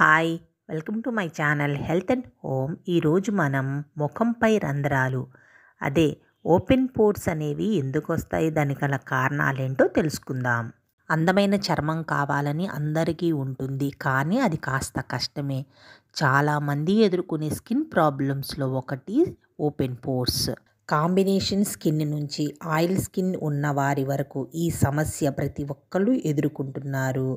hi welcome to my channel health and home ఈరోజు మనం ముఖంపై రంధ్రాలు అదే ఓపెన్ పోర్స్ అనేవి ఎందుకు వస్తాయి దానికి గల కారణాలేంటో తెలుసుకుందాం అందమైన చర్మం కావాలని అందరికీ ఉంటుంది కానీ అది కాస్త కష్టమే చాలామంది ఎదుర్కొనే స్కిన్ ప్రాబ్లమ్స్లో ఒకటి ఓపెన్ పోర్ట్స్ కాంబినేషన్ స్కిన్ నుంచి ఆయిల్ స్కిన్ ఉన్న వారి వరకు ఈ సమస్య ప్రతి ఒక్కళ్ళు ఎదుర్కొంటున్నారు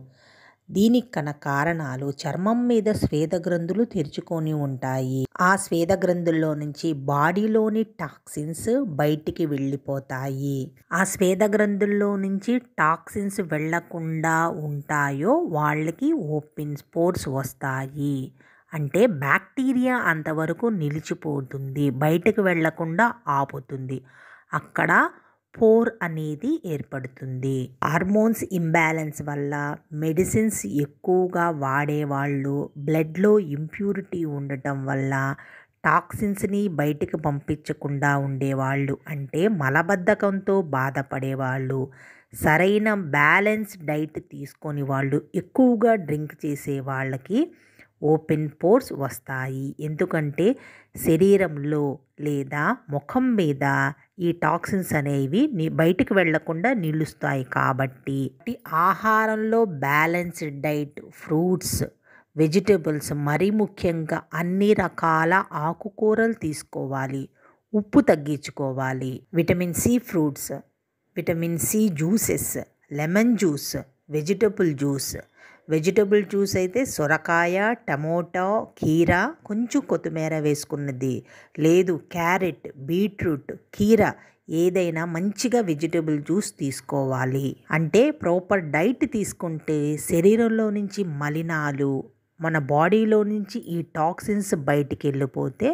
దీనికి కన కారణాలు చర్మం మీద స్వేద గ్రంథులు తెరుచుకొని ఉంటాయి ఆ స్వేద గ్రంథుల్లో నుంచి బాడీలోని టాక్సిన్స్ బయటికి వెళ్ళిపోతాయి ఆ స్వేద గ్రంథుల్లో నుంచి టాక్సిన్స్ వెళ్లకుండా ఉంటాయో వాళ్ళకి ఓపెన్ స్పోర్ట్స్ వస్తాయి అంటే బ్యాక్టీరియా అంతవరకు నిలిచిపోతుంది బయటకు వెళ్లకుండా ఆపుతుంది అక్కడ పోర్ అనేది ఏర్పడుతుంది హార్మోన్స్ ఇంబ్యాలెన్స్ వల్ల మెడిసిన్స్ ఎక్కువగా వాడేవాళ్ళు బ్లడ్లో ఇంప్యూరిటీ ఉండటం వల్ల టాక్సిన్స్ని బయటికి పంపించకుండా ఉండేవాళ్ళు అంటే మలబద్ధకంతో బాధపడేవాళ్ళు సరైన బ్యాలెన్స్ డైట్ తీసుకొని వాళ్ళు ఎక్కువగా డ్రింక్ చేసే వాళ్ళకి ఓపెన్ పోర్స్ వస్తాయి ఎందుకంటే శరీరంలో లేదా ముఖం మీద ఈ టాక్సిన్స్ అనేవి బయటికి వెళ్లకుండా నిలుస్తాయి కాబట్టి ఆహారంలో బ్యాలెన్స్డ్ డైట్ ఫ్రూట్స్ వెజిటేబుల్స్ మరీ ముఖ్యంగా అన్ని రకాల ఆకుకూరలు తీసుకోవాలి ఉప్పు తగ్గించుకోవాలి vitamin C fruits vitamin C juices lemon juice vegetable juice vegetable juice అయితే సొరకాయ టమోటా కీరా కొంచెం కొత్తిమీర వేసుకున్నది లేదు క్యారెట్ బీట్రూట్ కీరా ఏదైనా మంచిగా వెజిటబుల్ జ్యూస్ తీసుకోవాలి అంటే ప్రాపర్ డైట్ తీసుకుంటే శరీరంలో నుంచి మలినాలు మన బాడీలో నుంచి ఈ టాక్సిన్స్ బయటికి వెళ్ళిపోతే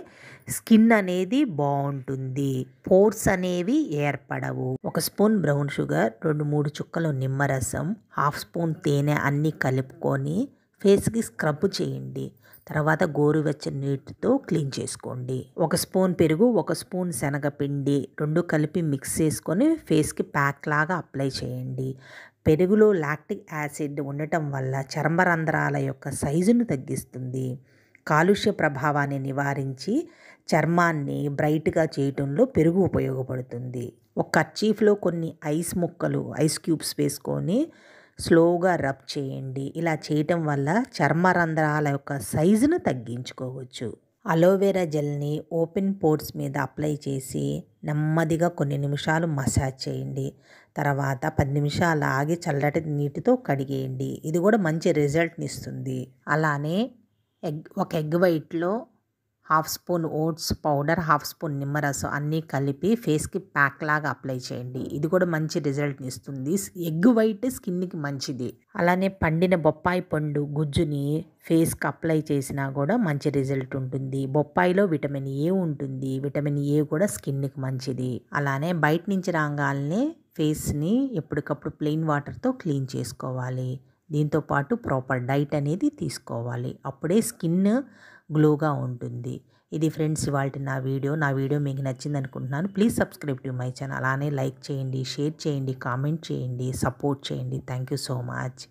స్కిన్ అనేది బాగుంటుంది పోర్స్ అనేవి ఏర్పడవు ఒక స్పూన్ బ్రౌన్ షుగర్ రెండు మూడు చుక్కలు నిమ్మరసం హాఫ్ స్పూన్ తేనె అన్నీ కలుపుకొని ఫేస్కి స్క్రబ్ చేయండి తర్వాత గోరువెచ్చని నీటితో క్లీన్ చేసుకోండి ఒక స్పూన్ పెరుగు ఒక స్పూన్ శనగపిండి రెండు కలిపి మిక్స్ చేసుకొని ఫేస్కి ప్యాక్ లాగా అప్లై చేయండి పెరుగులో లాక్టిక్ యాసిడ్ ఉండటం వల్ల చర్మరంధ్రాల యొక్క సైజును తగ్గిస్తుంది కాలుష్య ప్రభావాన్ని నివారించి చర్మాన్ని బ్రైట్గా చేయటంలో పెరుగు ఉపయోగపడుతుంది ఒక కర్చీఫ్లో కొన్ని ఐస్ ముక్కలు ఐస్ క్యూబ్స్ వేసుకొని స్లోగా రబ్ చేయండి ఇలా చేయటం వల్ల చర్మరంధ్రాల యొక్క సైజును తగ్గించుకోవచ్చు అలోవెరా జెల్ని ఓపెన్ పోర్ట్స్ మీద అప్లై చేసి నెమ్మదిగా కొన్ని నిమిషాలు మసాజ్ చేయండి తర్వాత పది నిమిషాలు ఆగి చల్లటి నీటితో కడిగేయండి ఇది కూడా మంచి రిజల్ట్ని ఇస్తుంది అలానే ఎగ్ ఒక ఎగ్ వైట్లో half spoon oats powder half spoon నిమ్మరసం అన్నీ కలిపి ఫేస్కి ప్యాక్ లాగా అప్లై చేయండి ఇది కూడా మంచి రిజల్ట్ని ఇస్తుంది ఎగ్ వైట్ స్కిన్కి మంచిది అలానే పండిన బొప్పాయి పండు గుజ్జుని ఫేస్కి అప్లై చేసినా కూడా మంచి రిజల్ట్ ఉంటుంది బొప్పాయిలో విటమిన్ ఏ ఉంటుంది విటమిన్ ఏ కూడా స్కిన్కి మంచిది అలానే బయట నుంచి రాగాల్ని ఫేస్ని ఎప్పటికప్పుడు ప్లెయిన్ వాటర్తో క్లీన్ చేసుకోవాలి దీంతోపాటు ప్రాపర్ డైట్ అనేది తీసుకోవాలి అప్పుడే స్కిన్ గ్లోగా ఉంటుంది ఇది ఫ్రెండ్స్ ఇవాళ నా వీడియో నా వీడియో మీకు నచ్చింది అనుకుంటున్నాను please subscribe to my channel అలానే లైక్ చేయండి షేర్ చేయండి కామెంట్ చేయండి సపోర్ట్ చేయండి థ్యాంక్ యూ సో మచ్